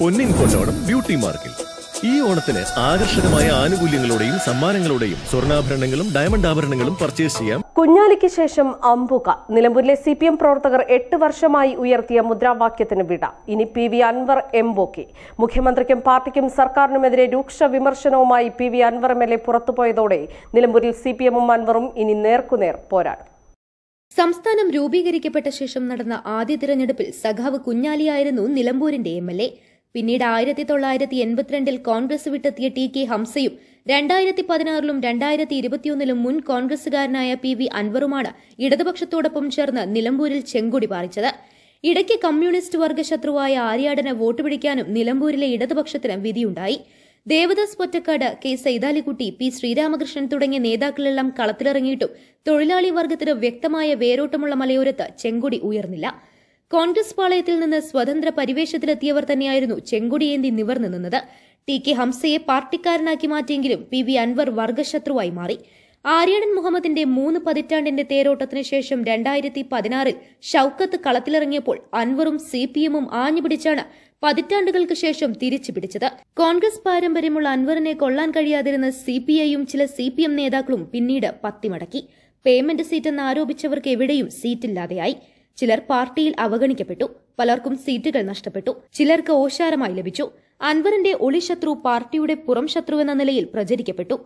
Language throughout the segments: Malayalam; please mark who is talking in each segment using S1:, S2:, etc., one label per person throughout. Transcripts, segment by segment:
S1: പൊന്നിൻ കൊണ്ടോണം ബ്യൂട്ടി മാർക്കിൽ ഈ ഓണത്തിന് ആകർഷകമായ ആനുകൂല്യങ്ങളോടെയും സമ്മാനങ്ങളോടെയും സ്വർണ്ണാഭരണങ്ങളും ഡയമണ്ട് ആഭരണങ്ങളും പർച്ചേസ് ചെയ്യാം കുഞ്ഞാലിക്ക് ശേഷം അമ്പുക നിലമ്പൂരിലെ സി പി എം പ്രവർത്തകർ എട്ട് വർഷമായി ഉയർത്തിയ മുദ്രാവാക്യത്തിന് വിട ഇനി പി വി അൻവർ എംബോക്കി മുഖ്യമന്ത്രിക്കും പാർട്ടിക്കും സർക്കാരിനുമെതിരെ രൂക്ഷ വിമർശനവുമായി P V Anvar M L A പുറത്തുപോയതോടെ നിലമ്പൂരിൽ സി പി എമ്മും അൻവറും ഇനി നേർക്കുനേർ പോരാടും സംസ്ഥാനം രൂപീകരിക്കപ്പെട്ട ശേഷം നടന്ന ആദ്യ തിരഞ്ഞെടുപ്പിൽ സഖാവ് കുഞ്ഞാലിയായിരുന്നു നിലമ്പൂരിന്റെ എം എൽ എ പിന്നീട് ആയിരത്തി തൊള്ളായിരത്തി എൺപത്തിരണ്ടിൽ കോൺഗ്രസ് വിട്ടെത്തിയ ടി കെ ഹംസയും രണ്ടായിരത്തി പതിനാറിലും രണ്ടായിരത്തി ഇരുപത്തിയൊന്നിലും മുൻ കോൺഗ്രസുകാരനായ പി വി അൻവറുമാണ് ഇടതുപക്ഷത്തോടൊപ്പം ചേർന്ന് നിലമ്പൂരിൽ ചെങ്കുടി പാറിച്ചത് ഇടയ്ക്ക് കമ്മ്യൂണിസ്റ്റ് വർഗ്ഗശത്രുവായ ആര്യാടനെ വോട്ട് പിടിക്കാനും നിലമ്പൂരിലെ ഇടതുപക്ഷത്തിന് വിധിയുണ്ടായി ദേവദാസ് പൊറ്റക്കാട് കെ സൈതാലിക്കുട്ടി പി ശ്രീരാമകൃഷ്ണൻ തുടങ്ങിയ നേതാക്കളെല്ലാം കളത്തിലിറങ്ങിയിട്ടും തൊഴിലാളി വർഗത്തിന് വ്യക്തമായ വേരോട്ടമുള്ള മലയോരത്ത് ചെങ്കുടി ഉയർന്നില്ല കോൺഗ്രസ് പാളയത്തിൽ നിന്ന് സ്വതന്ത്ര പരിവേഷത്തിലെത്തിയവർ തന്നെയായിരുന്നു ചെങ്കുടിയേന്തി നിവർന്നു നിന്നത് ടി കെ ഹംസയെ പാർട്ടിക്കാരനാക്കി മാറ്റിയെങ്കിലും പി വി അൻവർ വർഗശത്രുവായി മാറി ആര്യാടൻ മുഹമ്മദിന്റെ മൂന്ന് പതിറ്റാണ്ടിന്റെ തേരോട്ടത്തിന് ശേഷം രണ്ടായിരത്തി പതിനാറിൽ ഷൌക്കത്ത് കളത്തിലിറങ്ങിയപ്പോൾ അൻവറും സി പി എമ്മും ആഞ്ഞുപിടിച്ചാണ് പതിറ്റാണ്ടുകൾക്ക് ശേഷം തിരിച്ചു പിടിച്ചത് കോൺഗ്രസ് പാരമ്പര്യമുള്ള അൻവറിനെ കൊള്ളാൻ കഴിയാതിരുന്ന സി പി ഐയും ചില സി പി എം നേതാക്കളും പിന്നീട് പത്തിമടക്കി പേയ്മെന്റ് സീറ്റെന്ന് ആരോപിച്ചവർക്ക് എവിടെയും സീറ്റില്ലാതെയായി ചിലർ പാർട്ടിയിൽ അവഗണിക്കപ്പെട്ടു പലർക്കും സീറ്റുകൾ നഷ്ടപ്പെട്ടു ചിലർക്ക് ഓശാരമായി ലഭിച്ചു അൻവറിന്റെ ഒളിശത്രു പാർട്ടിയുടെ പുറം ശത്രുവെന്ന നിലയിൽ പ്രചരിക്കപ്പെട്ടു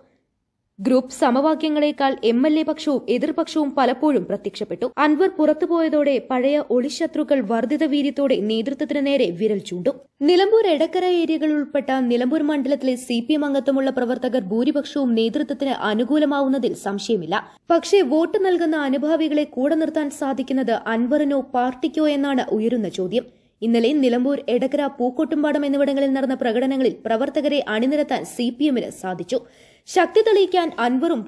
S1: ഗ്രൂപ്പ് സമവാക്യങ്ങളെക്കാൾ എം എൽ എ പക്ഷവും എതിർപക്ഷവും പലപ്പോഴും പ്രത്യക്ഷപ്പെട്ടു അൻവർ പുറത്തുപോയതോടെ പഴയ ഒളിശത്രുക്കൾ വർദ്ധിത വീര്യത്തോടെ നേതൃത്വത്തിന് നേരെ വിരൽ ചൂണ്ടും നിലമ്പൂർ എടക്കര ഏരിയകൾ ഉൾപ്പെട്ട നിലമ്പൂർ മണ്ഡലത്തിലെ സി പി എം അംഗത്വമുള്ള പ്രവർത്തകർ ഭൂരിപക്ഷവും നേതൃത്വത്തിന് അനുകൂലമാവുന്നതിൽ സംശയമില്ല പക്ഷേ വോട്ട് നൽകുന്ന അനുഭാവികളെ കൂടെ നിർത്താൻ സാധിക്കുന്നത് അൻവറിനോ പാർട്ടിക്കോ എന്നാണ് ഉയരുന്ന ചോദ്യം ഇന്നലെ നിലമ്പൂർ എടക്കര പൂക്കോട്ടുംപാടം എന്നിവിടങ്ങളിൽ നടന്ന പ്രകടനങ്ങളിൽ പ്രവർത്തകരെ അണിനിരത്താൻ സി പി എമ്മിന് സാധിച്ചു ശക്തി തെളിയിക്കാൻ അൻവറും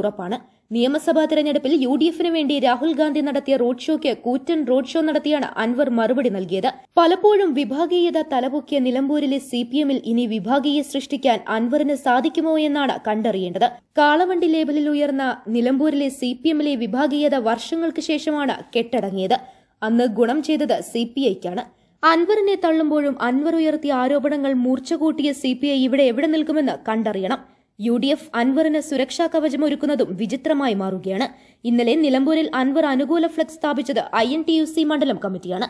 S1: ഉറപ്പാണ് നിയമസഭാ തെരഞ്ഞെടുപ്പിൽ യു ഡി എഫിന് വേണ്ടി രാഹുൽ ഗാന്ധി നടത്തിയ റോഡ് ഷോയ്ക്ക് കൂറ്റൻ റോഡ് ഷോ നടത്തിയാണ് അൻവർ മറുപടി നൽകിയത് പലപ്പോഴും വിഭാഗീയത തലപൊക്കിയ നിലമ്പൂരിലെ സി പി എമ്മിൽ ഇനി വിഭാഗീയ സൃഷ്ടിക്കാൻ അൻവറിന് സാധിക്കുമോ എന്നാണ് കണ്ടറിയേണ്ടത് കാളവണ്ടി ലേബലിൽ ഉയർന്ന നിലമ്പൂരിലെ സി പി എമ്മിലെ വിഭാഗീയത വർഷങ്ങൾക്ക് ശേഷമാണ് കെട്ടടങ്ങിയത് അന്ന് ഗുണം ചെയ്തത് സി പി ഐക്കാണ് അൻവറിനെ തള്ളുമ്പോഴും അൻവർ ഉയർത്തിയ ആരോപണങ്ങൾ മൂർച്ച കൂട്ടിയ സി പി ഐ ഇവിടെ എവിടെ നിൽക്കുമെന്ന് കണ്ടറിയണം യു ഡി എഫ് അൻവറിന് സുരക്ഷാ കവചം ഒരുക്കുന്നതും വിചിത്രമായി മാറുകയാണ് ഇന്നലെ നിലമ്പൂരിൽ അൻവർ അനുകൂല ഫ്ലക്സ് സ്ഥാപിച്ചത് ഐ മണ്ഡലം കമ്മിറ്റിയാണ്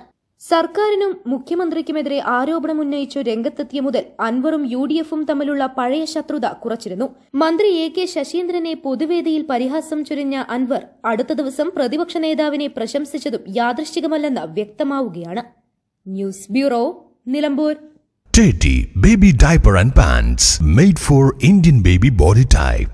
S1: സർക്കാരിനും മുഖ്യമന്ത്രിക്കുമെതിരെ ആരോപണം ഉന്നയിച്ചു രംഗത്തെത്തിയ മുതൽ അൻവറും യു ഡി എഫും തമ്മിലുള്ള പഴയ ശത്രുത കുറച്ചിരുന്നു മന്ത്രി എ കെ ശശീന്ദ്രനെ പൊതുവേദിയിൽ പരിഹാസം ചൊരിഞ്ഞ അൻവർ അടുത്ത ദിവസം പ്രതിപക്ഷ നേതാവിനെ പ്രശംസിച്ചതും യാദൃശ്ചികമല്ലെന്ന് വ്യക്തമാവുകയാണ് news bureau Nilambur baby diaper and pants made for Indian baby body type